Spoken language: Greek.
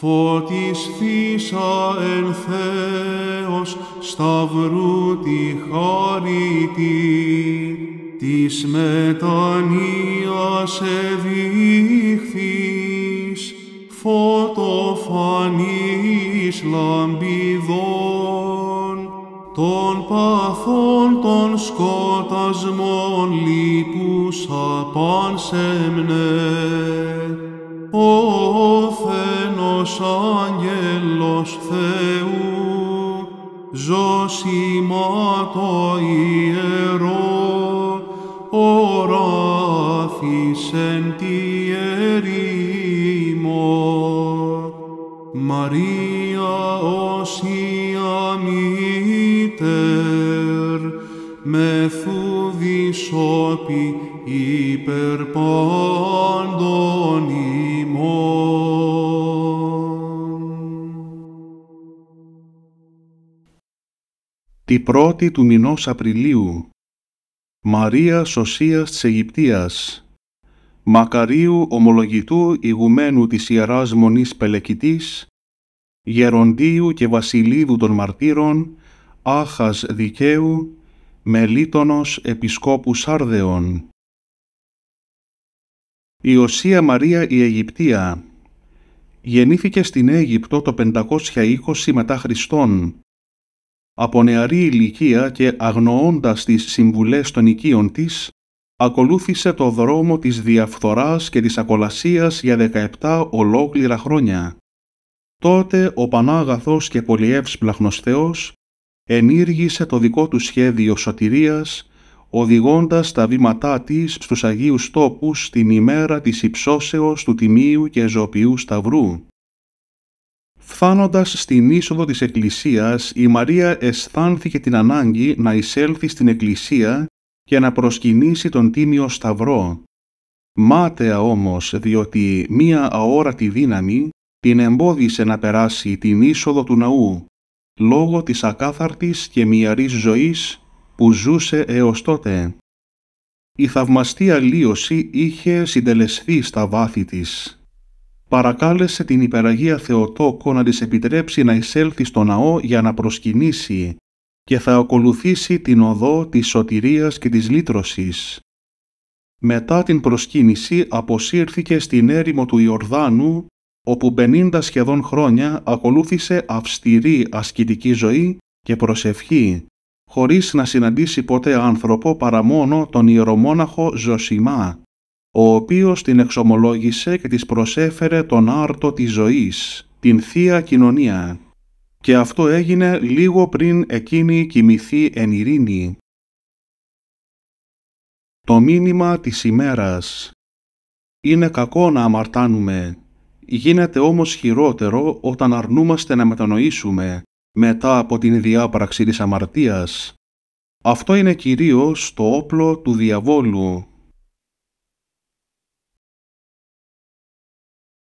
Φωτισθήσα εν Θεός σταυρού τη χαριτή, της μετανοίας εδείχθης, φωτοφανής λαμπιδών, των παθών των σκοτασμών λύπουσα πάνσεμνε, Ο Θεός Άγιος Άγγελος Θεού, ζώσιμα το ιερό, εν τη ερήμο. Μαρία όσια μητέρ, μεθού με φουδισόπη υπερπάντων ημών. τη πρώτη του μηνός Απριλίου. Μαρία Σωσίας της Αιγυπτίας, Μακαρίου ομολογητού ηγουμένου της Ιεράς Μονής Πελεκητής, Γεροντίου και Βασιλίδου των Μαρτύρων, Άχας Δικαίου, Μελίτονος Επισκόπου Σάρδεων. Η Οσία Μαρία η Αιγυπτία γεννήθηκε στην Αίγυπτο το 520 μετά Χριστόν από νεαρή ηλικία και αγνοώντας τις συμβουλές των οικείων της, ακολούθησε το δρόμο της διαφθοράς και της ακολασίας για 17 ολόκληρα χρόνια. Τότε ο Πανάγαθος και Πολιεύσπλαχνος Θεός ενήργησε το δικό του σχέδιο σωτηρίας, οδηγώντας τα βήματά της στους Αγίους Τόπους την ημέρα της υψώσεως του Τιμίου και Ζωπιού Σταυρού. Φθάνοντας στην είσοδο της εκκλησίας, η Μαρία αισθάνθηκε την ανάγκη να εισέλθει στην εκκλησία και να προσκυνήσει τον Τίμιο Σταυρό. Μάταια όμως, διότι μία αόρατη δύναμη την εμπόδισε να περάσει την είσοδο του ναού, λόγω της ακάθαρτης και μυαρής ζωής που ζούσε έως τότε. Η θαυμαστή αλλίωση είχε συντελεσθεί στα βάθη της παρακάλεσε την Υπεραγία Θεοτόκο να της επιτρέψει να εισέλθει στο ναό για να προσκυνήσει και θα ακολουθήσει την οδό της σωτηρίας και της λύτρωσης. Μετά την προσκύνηση αποσύρθηκε στην έρημο του Ιορδάνου, όπου 50 σχεδόν χρόνια ακολούθησε αυστηρή ασκητική ζωή και προσευχή, χωρίς να συναντήσει ποτέ άνθρωπο παρά μόνο τον ιερομόναχο Ζωσιμά, ο οποίος την εξομολόγησε και της προσέφερε τον άρτο της ζωής, την Θεία Κοινωνία. Και αυτό έγινε λίγο πριν εκείνη κοιμηθεί εν ειρήνη. Το μήνυμα της ημέρας Είναι κακό να αμαρτάνουμε, γίνεται όμως χειρότερο όταν αρνούμαστε να μετανοήσουμε μετά από την διάπραξη της αμαρτίας. Αυτό είναι κυρίως το όπλο του διαβόλου